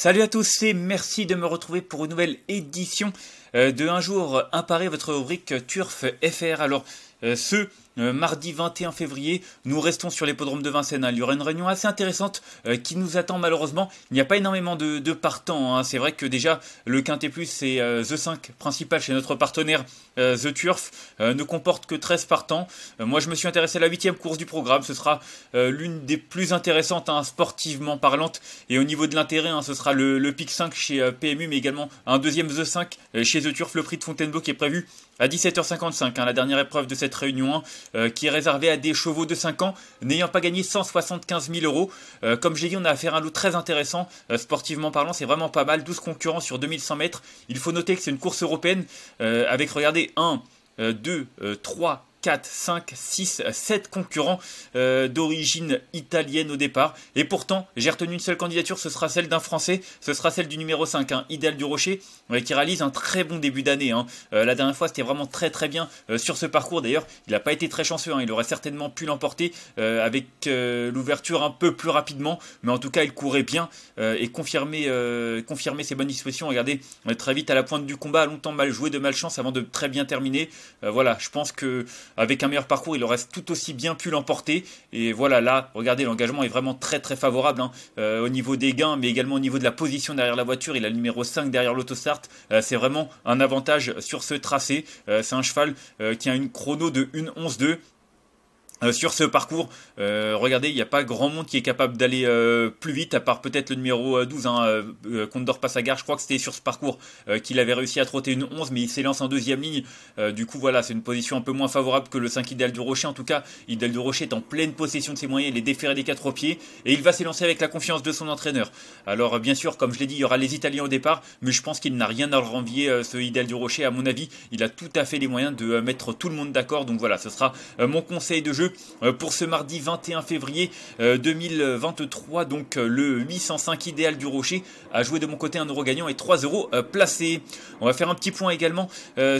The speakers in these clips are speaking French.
Salut à tous et merci de me retrouver pour une nouvelle édition euh, de Un jour, imparer votre rubrique Turf FR. Alors, euh, ce euh, mardi 21 février, nous restons sur l'hippodrome de Vincennes. Hein. Il y aura une réunion assez intéressante euh, qui nous attend malheureusement. Il n'y a pas énormément de, partants. Hein. C'est vrai que déjà le Quintet Plus c'est The 5 principal chez notre partenaire The Turf ne comporte que 13 partants. moi je me suis intéressé à la huitième course du programme. Ce sera l'une des plus intéressantes hein, sportivement parlante. Et au niveau de l'intérêt, ce sera le, PIC 5 chez PMU mais également un deuxième The 5 chez The Turf. Le prix de Fontainebleau qui est prévu à 17h55. la dernière épreuve de cette réunion euh, qui est réservée à des chevaux de 5 ans n'ayant pas gagné 175 000 euros. Euh, comme j'ai dit, on a affaire à un lot très intéressant. Euh, sportivement parlant, c'est vraiment pas mal. 12 concurrents sur 2100 mètres. Il faut noter que c'est une course européenne avec, regardez, 1, 2, 3, 4, 5, 6, 7 concurrents euh, d'origine italienne au départ. Et pourtant, j'ai retenu une seule candidature, ce sera celle d'un Français, ce sera celle du numéro 5, hein, Idéal du Rocher, euh, qui réalise un très bon début d'année. Hein. Euh, la dernière fois, c'était vraiment très très bien sur ce parcours. D'ailleurs, il n'a pas été très chanceux, hein. il aurait certainement pu l'emporter avec l'ouverture un peu plus rapidement. Mais en tout cas, il courait bien et confirmait, ses bonnes dispositions. Regardez, très vite à la pointe du combat, longtemps mal joué de malchance avant de très bien terminer. voilà, je pense que avec un meilleur parcours, il aurait tout aussi bien pu l'emporter. Et voilà, là, regardez, l'engagement est vraiment très très favorable hein. euh, au niveau des gains, mais également au niveau de la position derrière la voiture. Il a le numéro 5 derrière l'autostart. Euh, c'est vraiment un avantage sur ce tracé. Euh, c'est un cheval qui a une chrono de 1.11.2 euh, sur ce parcours, euh, regardez, il n'y a pas grand monde qui est capable d'aller euh, plus vite, à part peut-être le numéro 12, hein, Condor Passagar. Je crois que c'était sur ce parcours qu'il avait réussi à trotter une 11, mais il s'élance en deuxième ligne. du coup, voilà, c'est une position un peu moins favorable que le 5 Idéal du Rocher. En tout cas, Idéal du Rocher est en pleine possession de ses moyens, il est déféré des quatre pieds, et il va s'élancer avec la confiance de son entraîneur. Alors, bien sûr, comme je l'ai dit, il y aura les Italiens au départ, mais je pense qu'il n'a rien à leur envier, ce Idéal du Rocher. À mon avis, il a tout à fait les moyens de mettre tout le monde d'accord. Donc voilà, ce sera mon conseil de jeu. Euh, pour ce mardi 21 février 2023. Euh, donc euh, le 805 idéal du Rocher a joué de mon côté un euro gagnant et 3 euros placés. On va faire un petit point également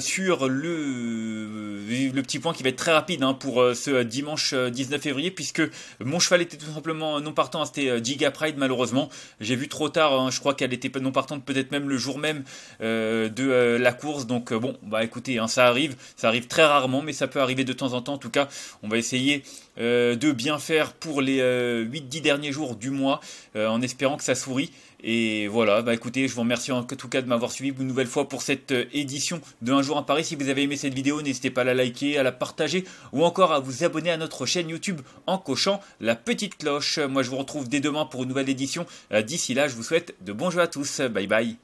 sur le, le petit point qui va être très rapide hein, pour ce dimanche 19 février puisque mon cheval était tout simplement non partant. Hein, c'était Giga Pride malheureusement. J'ai vu trop tard. Hein, je crois qu'elle était non partante peut-être même le jour même de la course. Donc bon, bah écoutez, ça arrive. Ça arrive très rarement, mais ça peut arriver de temps en temps. En tout cas, on va essayer euh, de bien faire pour les 8-10 euh, derniers jours du mois euh, en espérant que ça sourit. Et voilà, bah écoutez, je vous remercie en tout cas de m'avoir suivi une nouvelle fois pour cette édition de Un jour à Paris. Si vous avez aimé cette vidéo, n'hésitez pas à la liker, à la partager ou encore à vous abonner à notre chaîne YouTube en cochant la petite cloche. Moi, je vous retrouve dès demain pour une nouvelle édition. D'ici là, je vous souhaite de bons jeux à tous. Bye bye.